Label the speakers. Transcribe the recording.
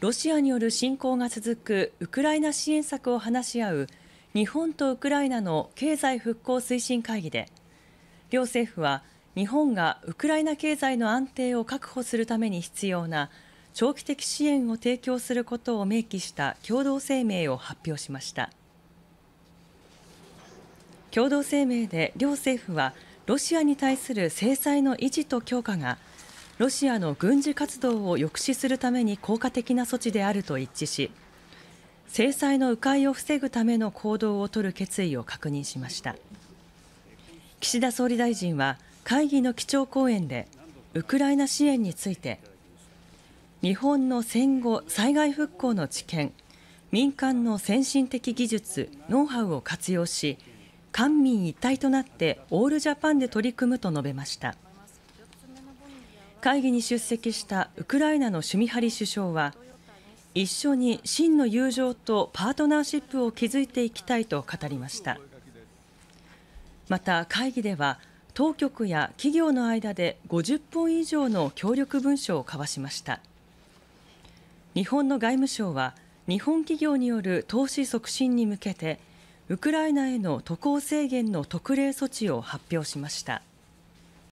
Speaker 1: ロシアによる侵攻が続くウクライナ支援策を話し合う日本とウクライナの経済復興推進会議で両政府は日本がウクライナ経済の安定を確保するために必要な長期的支援を提供することを明記した共同声明を発表しました共同声明で両政府はロシアに対する制裁の維持と強化がロシアの軍事活動を抑止するために効果的な措置であると一致し制裁の迂回を防ぐための行動を取る決意を確認しました岸田総理大臣は会議の基調講演でウクライナ支援について日本の戦後災害復興の知見民間の先進的技術ノウハウを活用し官民一体となってオールジャパンで取り組むと述べました。会議に出席したウクライナのシュミハリ首相は一緒に真の友情とパートナーシップを築いていきたいと語りましたまた会議では当局や企業の間で50本以上の協力文書を交わしました日本の外務省は日本企業による投資促進に向けてウクライナへの渡航制限の特例措置を発表しました。